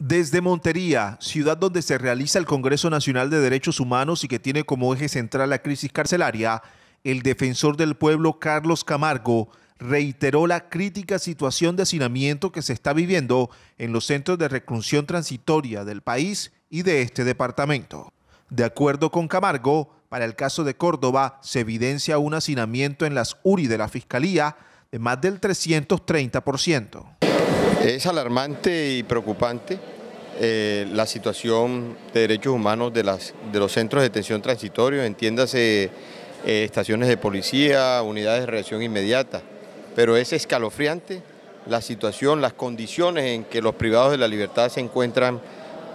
Desde Montería, ciudad donde se realiza el Congreso Nacional de Derechos Humanos y que tiene como eje central la crisis carcelaria, el defensor del pueblo Carlos Camargo reiteró la crítica situación de hacinamiento que se está viviendo en los centros de reclusión transitoria del país y de este departamento. De acuerdo con Camargo, para el caso de Córdoba se evidencia un hacinamiento en las URI de la Fiscalía de más del 330%. Es alarmante y preocupante eh, la situación de derechos humanos de, los centros de detención transitorios, entiéndase eh, estaciones de policía, unidades de reacción inmediata, pero es escalofriante la situación, las condiciones en que los privados de la libertad se encuentran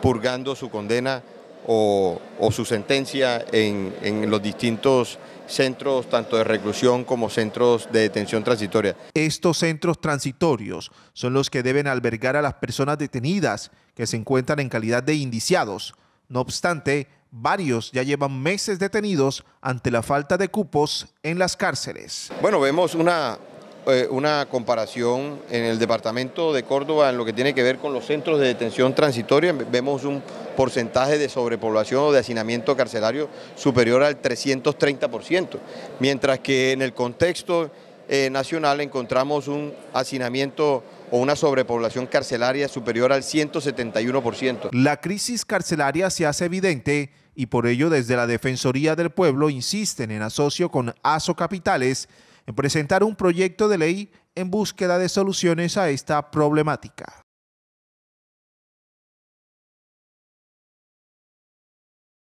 purgando su condena o, su sentencia en, en los distintos centros tanto de reclusión como centros de detención transitoria. Estos centros transitorios son los que deben albergar a las personas detenidas que se encuentran en calidad de indiciados. No obstante, varios ya llevan meses detenidos ante la falta de cupos en las cárceles. Bueno, vemos una eh, una comparación en el departamento de Córdoba en lo que tiene que ver con los centros de detención transitoria. Vemos un porcentaje de sobrepoblación o de hacinamiento carcelario superior al 330%, mientras que en el contexto eh, nacional encontramos un hacinamiento o una sobrepoblación carcelaria superior al 171%. La crisis carcelaria se hace evidente y por ello desde la Defensoría del Pueblo insisten en asocio con ASO Capitales en presentar un proyecto de ley en búsqueda de soluciones a esta problemática.